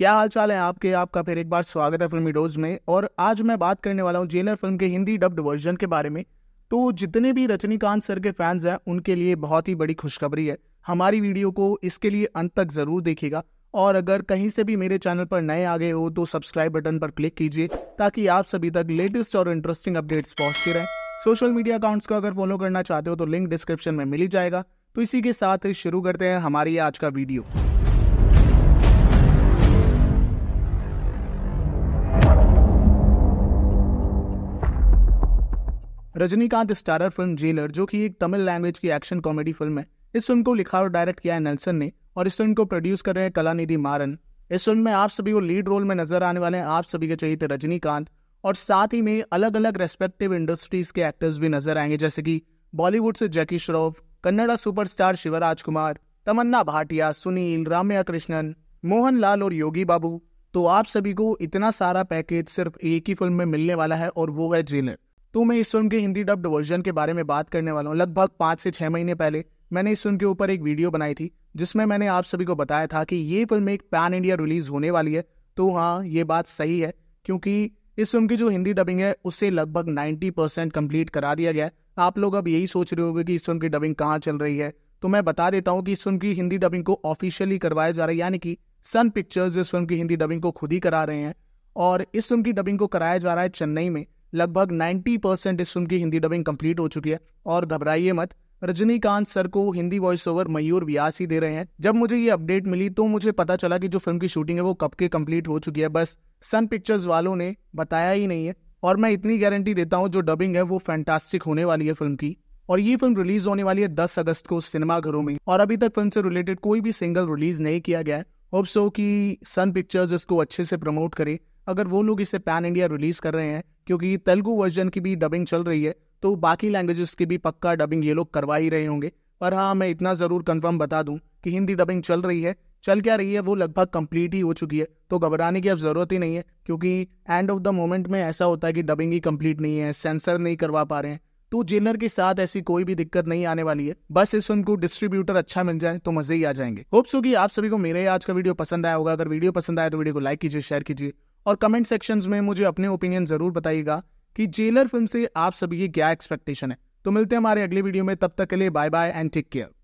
क्या हाल चाल है आपके आपका फिर एक बार स्वागत है फिल्मी डोज में और आज मैं बात करने वाला हूँ जेलर फिल्म के हिंदी डब्ड वर्जन के बारे में तो जितने भी रजनीकांत सर के फैंस हैं उनके लिए बहुत ही बड़ी खुशखबरी है हमारी वीडियो को इसके लिए अंत तक ज़रूर देखिएगा और अगर कहीं से भी मेरे चैनल पर नए आ गए हो तो सब्सक्राइब बटन पर क्लिक कीजिए ताकि आप सभी तक लेटेस्ट और इंटरेस्टिंग अपडेट्स पहुंचते रहें सोशल मीडिया अकाउंट्स को अगर फॉलो करना चाहते हो तो लिंक डिस्क्रिप्शन में मिल जाएगा तो इसी के साथ शुरू करते हैं हमारी आज का video Rajinikanth starrer film Jailer जो कि एक तमिल लैंग्वेज की एक्शन कॉमेडी फिल्म है इस फिल्म को लिखा और डायरेक्ट किया है नेल्सन ने और इस फिल्म को प्रोड्यूस कर रहे हैं कलानिधि मारन इस फिल्म में आप सभी को लीड रोल में नजर आने वाले हैं आप सभी के चरित्र रजनीकांत और साथ ही में अलग अलग रेस्पेक्टिव इंडस्ट्रीज के एक्टर्स भी नजर आएंगे जैसे कि बॉलीवुड से जैकी श्रॉफ कन्नड़ा सुपरस्टार शिवराज कुमार तमन्ना भाटिया सुनील राम्या कृष्णन मोहन लाल और योगी बाबू तो आप सभी को इतना सारा पैकेज सिर्फ एक ही फिल्म में मिलने वाला है और वो है जेलर तो मैं इस फिल्म के हिंदी डब्ड वर्जन के बारे में बात करने वाला हूँ लगभग पाँच से छः महीने पहले मैंने इस फिल्म के ऊपर एक वीडियो बनाई थी जिसमें मैंने आप सभी को बताया था कि ये फिल्म एक पैन इंडिया रिलीज होने वाली है तो हाँ ये बात सही है क्योंकि इस फिल्म की जो हिंदी डबिंग है उसे लगभग 90 परसेंट कम्प्लीट करा दिया गया है आप लोग अब यही सोच रहे होंगे कि इस फिल्म की डबिंग कहाँ चल रही है तो मैं बता देता हूँ कि इस फिल्म की हिंदी डबिंग को ऑफिशियली करवाया जा रहा है यानी कि सन पिक्चर्स इस फिल्म की हिंदी डबिंग को खुद ही करा रहे हैं और इस फिल्म की डबिंग को कराया जा रहा है चेन्नई में लगभग 90 परसेंट इस फिल्म की हिंदी डबिंग कंप्लीट हो चुकी है और घबराइए मत रजनीकांत सर को हिंदी वॉइस ओवर मयूर व्यास ही दे रहे हैं जब मुझे ये अपडेट मिली तो मुझे पता चला कि जो फिल्म की शूटिंग है वो कब के कंप्लीट हो चुकी है बस सन पिक्चर्स वालों ने बताया ही नहीं है और मैं इतनी गारंटी देता हूँ जो डबिंग है वो फैंटास्टिक होने वाली है फिल्म की और ये फिल्म रिलीज होने वाली है 10 अगस्त को सिनेमाघरों में और अभी तक फिल्म से रिलेटेड कोई भी सिंगल रिलीज नहीं किया गया है होप सो कि सन पिक्चर्स इसको अच्छे से प्रमोट करे अगर वो लोग इसे पैन इंडिया रिलीज कर रहे हैं क्योंकि तेलुगु वर्जन की भी डबिंग चल रही है तो बाकी लैंग्वेजेस की भी पक्का डबिंग ये लोग करवा ही रहे होंगे पर हाँ मैं इतना ज़रूर कंफर्म बता दूं कि हिंदी डबिंग चल रही है चल क्या रही है वो लगभग कंप्लीट ही हो चुकी है तो घबराने की अब ज़रूरत ही नहीं है क्योंकि एंड ऑफ द मोमेंट में ऐसा होता है कि डबिंग ही कंप्लीट नहीं है सेंसर नहीं करवा पा रहे हैं टू जेनर के साथ ऐसी कोई भी दिक्कत नहीं आने वाली है बस इस फिल्म को डिस्ट्रीब्यूटर अच्छा मिल जाए तो मजे ही आ जाएंगे होप्स होगी आप सभी को मेरे आज का वीडियो पसंद आया होगा अगर वीडियो पसंद आया तो वीडियो को लाइक कीजिए शेयर कीजिए और कमेंट सेक्शन में मुझे अपने ओपिनियन जरूर बताइएगा कि जेलर फिल्म से आप सभी की क्या एक्सपेक्टेशन है तो मिलते हैं हमारे अगले वीडियो में तब तक के लिए bye bye and take care